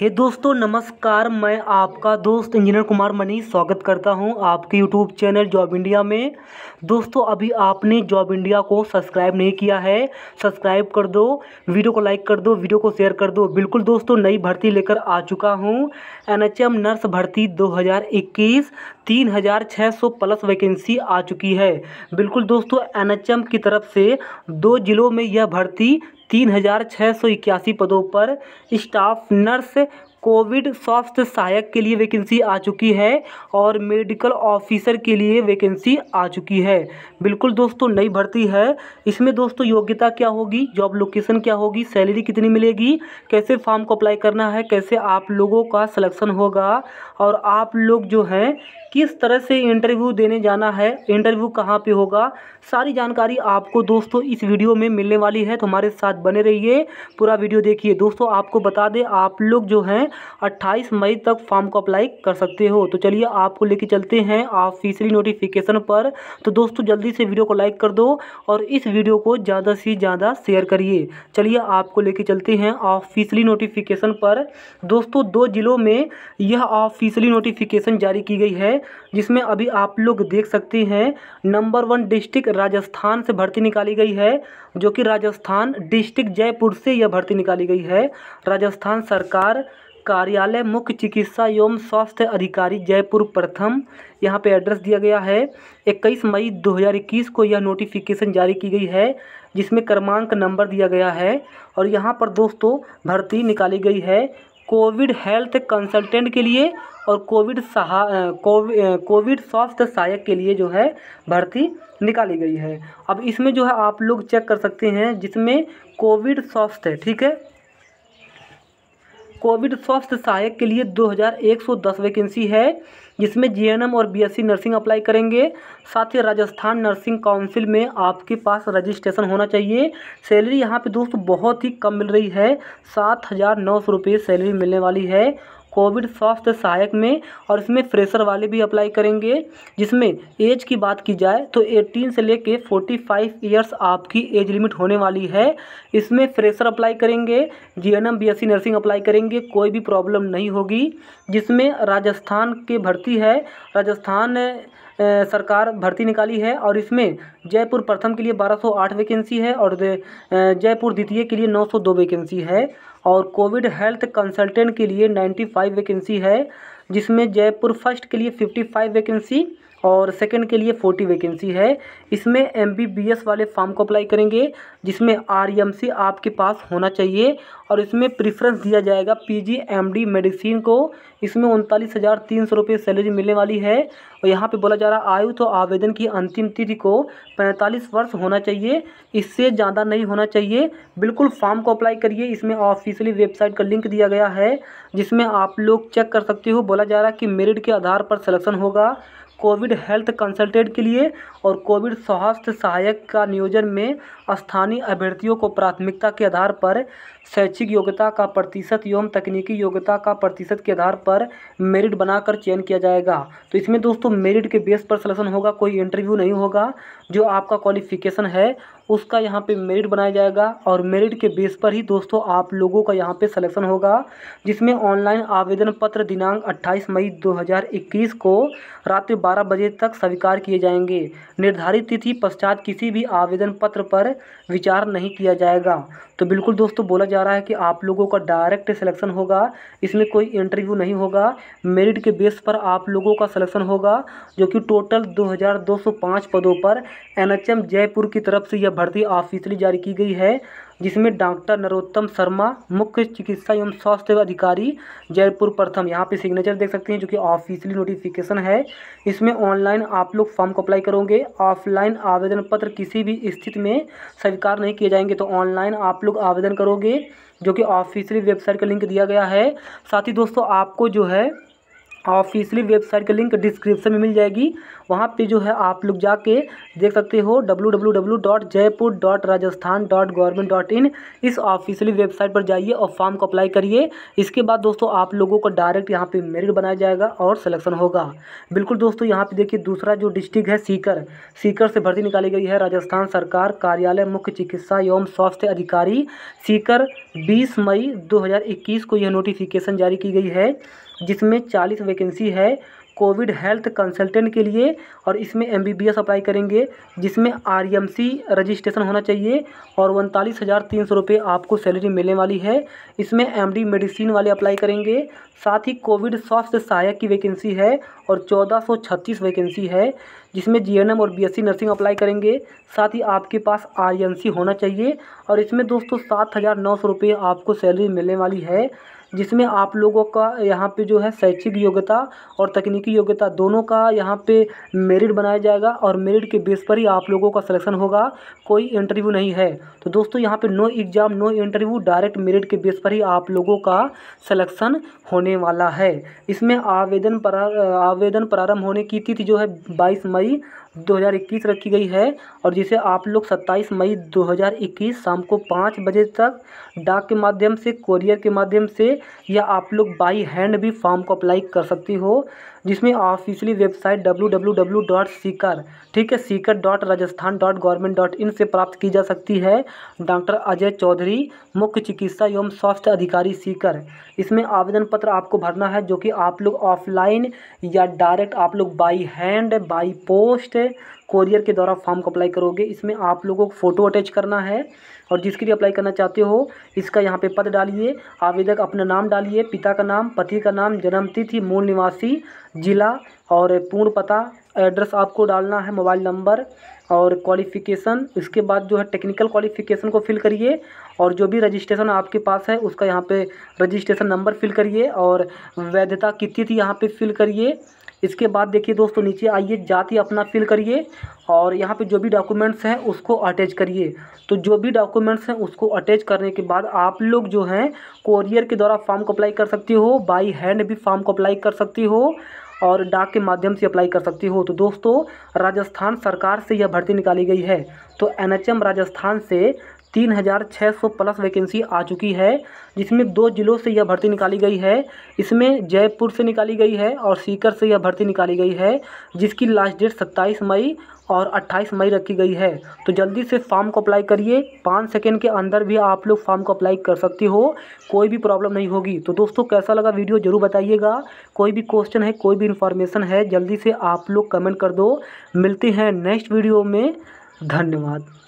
हे hey दोस्तों नमस्कार मैं आपका दोस्त इंजीनियर कुमार मनी स्वागत करता हूं आपके यूट्यूब चैनल जॉब इंडिया में दोस्तों अभी आपने जॉब इंडिया को सब्सक्राइब नहीं किया है सब्सक्राइब कर दो वीडियो को लाइक कर दो वीडियो को शेयर कर दो बिल्कुल दोस्तों नई भर्ती लेकर आ चुका हूं एनएचएम नर्स भर्ती दो हज़ार प्लस वैकेंसी आ चुकी है बिल्कुल दोस्तों एन की तरफ से दो जिलों में यह भर्ती तीन हज़ार छः सौ इक्यासी पदों पर स्टाफ नर्स कोविड स्वास्थ्य सहायक के लिए वैकेंसी आ चुकी है और मेडिकल ऑफिसर के लिए वैकेंसी आ चुकी है बिल्कुल दोस्तों नई भर्ती है इसमें दोस्तों योग्यता क्या होगी जॉब लोकेशन क्या होगी सैलरी कितनी मिलेगी कैसे फॉर्म को अप्लाई करना है कैसे आप लोगों का सलेक्शन होगा और आप लोग जो हैं किस तरह से इंटरव्यू देने जाना है इंटरव्यू कहाँ पे होगा सारी जानकारी आपको दोस्तों इस वीडियो में मिलने वाली है तो हमारे साथ बने रहिए पूरा वीडियो देखिए दोस्तों आपको बता दें आप लोग जो हैं अट्ठाईस मई तक फॉर्म को अप्लाई कर सकते हो तो चलिए आपको लेके चलते हैं ऑफिसली नोटिफिकेशन पर तो दोस्तों जल्दी से वीडियो को लाइक कर दो और इस वीडियो को ज़्यादा से ज़्यादा शेयर करिए चलिए आपको लेके चलते हैं ऑफिसली नोटिफिकेशन पर दोस्तों दो ज़िलों में यह ऑफिसली नोटिफिकेशन जारी की गई है जिसमें अभी आप लोग देख सकते हैं नंबर वन डिस्ट्रिक्ट राजस्थान से भर्ती निकाली गई है जो कि राजस्थान डिस्ट्रिक्ट जयपुर से यह भर्ती निकाली गई है राजस्थान सरकार कार्यालय मुख्य चिकित्सा एवं स्वास्थ्य अधिकारी जयपुर प्रथम यहाँ पे एड्रेस दिया गया है इक्कीस मई 2021 को यह नोटिफिकेशन जारी की गई है जिसमें क्रमांक नंबर दिया गया है और यहाँ पर दोस्तों भर्ती निकाली गई है कोविड हेल्थ कंसल्टेंट के लिए और कोविड सहा कोविड स्वास्थ्य सहायक के लिए जो है भर्ती निकाली गई है अब इसमें जो है आप लोग चेक कर सकते हैं जिसमें कोविड स्वास्थ्य ठीक है कोविड स्वास्थ्य सहायक के लिए 2110 वैकेंसी है जिसमें जीएनएम और बीएससी नर्सिंग अप्लाई करेंगे साथ ही राजस्थान नर्सिंग काउंसिल में आपके पास रजिस्ट्रेशन होना चाहिए सैलरी यहाँ पे दोस्तों बहुत ही कम मिल रही है सात हज़ार नौ सौ रुपये सैलरी मिलने वाली है कोविड स्वास्थ्य सहायक में और इसमें फ्रेशर वाले भी अप्लाई करेंगे जिसमें एज की बात की जाए तो 18 से लेके 45 ईयर्स आपकी एज लिमिट होने वाली है इसमें फ्रेशर अप्लाई करेंगे G N M nursing apply करेंगे कोई भी प्रॉब्लम नहीं होगी जिसमें राजस्थान के भर्ती है राजस्थान सरकार भर्ती निकाली है और इसमें जयपुर प्रथम के लिए 1208 वैकेंसी है और जयपुर द्वितीय के लिए 902 वैकेंसी है और कोविड हेल्थ कंसल्टेंट के लिए 95 वैकेंसी है जिसमें जयपुर फर्स्ट के लिए 55 वैकेंसी और सेकंड के लिए फोर्टी वैकेंसी है इसमें एमबीबीएस वाले फॉर्म को अप्लाई करेंगे जिसमें आरएमसी e आपके पास होना चाहिए और इसमें प्रिफ्रेंस दिया जाएगा पीजीएमडी मेडिसिन को इसमें उनतालीस हज़ार तीन सौ रुपये सैलरी मिलने वाली है और यहाँ पे बोला जा रहा आयु तो आवेदन की अंतिम तिथि को पैंतालीस वर्ष होना चाहिए इससे ज़्यादा नहीं होना चाहिए बिल्कुल फॉर्म को अप्लाई करिए इसमें ऑफिशियली वेबसाइट का लिंक दिया गया है जिसमें आप लोग चेक कर सकते हो बोला जा रहा है कि मेरिट के आधार पर सलेक्शन होगा कोविड हेल्थ कंसल्टेंट के लिए और कोविड स्वास्थ्य सहायक का नियोजन में स्थानीय अभ्यर्थियों को प्राथमिकता के आधार पर शैक्षिक योग्यता का प्रतिशत एवं तकनीकी योग्यता का प्रतिशत के आधार पर मेरिट बनाकर चयन किया जाएगा तो इसमें दोस्तों मेरिट के बेस पर सिलेक्शन होगा कोई इंटरव्यू नहीं होगा जो आपका क्वालिफिकेशन है उसका यहाँ पे मेरिट बनाया जाएगा और मेरिट के बेस पर ही दोस्तों आप लोगों का यहाँ पे सिलेक्शन होगा जिसमें ऑनलाइन आवेदन पत्र दिनांक 28 मई 2021 को रात्रि 12 बजे तक स्वीकार किए जाएंगे निर्धारित तिथि पश्चात किसी भी आवेदन पत्र पर विचार नहीं किया जाएगा तो बिल्कुल दोस्तों बोला जा रहा है कि आप लोगों का डायरेक्ट सिलेक्शन होगा इसमें कोई इंटरव्यू नहीं होगा मेरिट के बेस पर आप लोगों का सिलेक्शन होगा जो कि टोटल 2205 पदों पर एनएचएम जयपुर की तरफ से यह भर्ती ऑफिशियली जारी की गई है जिसमें डॉक्टर नरोत्तम शर्मा मुख्य चिकित्सा एवं स्वास्थ्य अधिकारी जयपुर प्रथम यहाँ पे सिग्नेचर देख सकते हैं जो कि ऑफिशियली नोटिफिकेशन है इसमें ऑनलाइन आप लोग फॉर्म को अप्लाई करोगे ऑफलाइन आवेदन पत्र किसी भी स्थिति में स्वीकार नहीं किए जाएंगे तो ऑनलाइन आप लोग आवेदन करोगे जो कि ऑफिशियली वेबसाइट का लिंक दिया गया है साथ ही दोस्तों आपको जो है ऑफिशियली वेबसाइट का लिंक डिस्क्रिप्शन में मिल जाएगी वहाँ पे जो है आप लोग जाके देख सकते हो W dot dot Rajasthan dot government dot in इस ऑफिशियली वेबसाइट पर जाइए और फॉर्म को अप्लाई करिए इसके बाद दोस्तों आप लोगों को डायरेक्ट यहाँ पे मेरिट बनाया जाएगा और सिलेक्शन होगा बिल्कुल दोस्तों यहाँ पे देखिए दूसरा जो डिस्ट्रिक्ट है सीकर सीकर से भर्ती निकाली गई है राजस्थान सरकार कार्यालय मुख्य चिकित्सा एवं स्वास्थ्य अधिकारी सीकर बीस मई दो को यह नोटिफिकेशन जारी की गई है जिसमें चालीस वैकेंसी है कोविड हेल्थ कंसल्टेंट के लिए और इसमें M B B S apply करेंगे जिसमें आर एम सी रजिस्ट्रेशन होना चाहिए और उनतालीस हज़ार तीन सौ रुपये आपको सैलरी मिलने वाली है इसमें एम डी मेडिसिन वाले अप्लाई करेंगे साथ ही कोविड स्वास्थ्य सहायक की वैकेंसी है और चौदह सौ छत्तीस वैकेंसी है जिसमें जी एन एम और B S C nursing apply करेंगे साथ ही आपके पास आर एम सी होना चाहिए और इसमें दोस्तों सात हज़ार नौ सौ रुपये आपको सैलरी मिलने वाली है जिसमें आप लोगों का यहाँ पे जो है शैक्षिक योग्यता और तकनीकी योग्यता दोनों का यहाँ पे मेरिट बनाया जाएगा और मेरिट के बेस पर ही आप लोगों का सिलेक्शन होगा कोई इंटरव्यू नहीं है तो दोस्तों यहाँ पे no exam no interview direct merit के बेस पर ही आप लोगों का सिलेक्शन होने वाला है इसमें आवेदन प्रार आवेदन प्रारंभ होने की तिथि जो है बाईस मई 2021 रखी गई है और जिसे आप लोग 27 मई 2021 शाम को पाँच बजे तक डाक के माध्यम से कोरियर के माध्यम से या आप लोग बाई हैंड भी फॉर्म को अप्लाई कर सकती हो जिसमें officially website W W W dot Sikar ठीक है Sikar dot Rajasthan dot government dot in से प्राप्त की जा सकती है डॉक्टर अजय चौधरी मुख्य चिकित्सा एवं स्वास्थ्य अधिकारी सीकर इसमें आवेदन पत्र आपको भरना है जो कि आप लोग ऑफलाइन या डायरेक्ट आप लोग by hand by post courier के द्वारा फॉर्म को अप्लाई करोगे इसमें आप लोगों को फ़ोटो अटैच करना है और जिसके लिए अप्लाई करना चाहते हो इसका यहाँ पे पद डालिए आवेदक अपना नाम डालिए पिता का नाम पति का नाम जन्म तिथि मूल निवासी ज़िला और पूर्ण पता एड्रेस आपको डालना है मोबाइल नंबर और क्वालिफ़िकेशन इसके बाद जो है टेक्निकल क्वालिफ़िकेशन को फिल करिए और जो भी रजिस्ट्रेशन आपके पास है उसका यहाँ पे रजिस्ट्रेशन नंबर फिल करिए और वैधता कितनी थी यहाँ पे फिल करिए इसके बाद देखिए दोस्तों नीचे आइए जाति अपना फिल करिए और यहाँ पे जो भी डॉक्यूमेंट्स हैं उसको अटैच करिए तो जो भी डॉक्यूमेंट्स हैं उसको अटैच करने के बाद आप लोग जो हैं कोरियर के द्वारा फॉर्म को अप्लाई कर सकती हो बाई हैंड भी फॉर्म को अप्लाई कर सकती हो और डाक के माध्यम से अप्लाई कर सकती हो तो दोस्तों राजस्थान सरकार से यह भर्ती निकाली गई है तो एनएचएम राजस्थान से तीन हज़ार छः सौ प्लस वैकेंसी आ चुकी है जिसमें दो जिलों से यह भर्ती निकाली गई है इसमें जयपुर से निकाली गई है और सीकर से यह भर्ती निकाली गई है जिसकी लास्ट डेट सत्ताईस मई और 28 मई रखी गई है तो जल्दी से फॉर्म को अप्लाई करिए पाँच सेकेंड के अंदर भी आप लोग फॉर्म को अप्लाई कर सकते हो कोई भी प्रॉब्लम नहीं होगी तो दोस्तों कैसा लगा वीडियो ज़रूर बताइएगा कोई भी क्वेश्चन है कोई भी इन्फॉर्मेशन है जल्दी से आप लोग कमेंट कर दो मिलते हैं नेक्स्ट वीडियो में धन्यवाद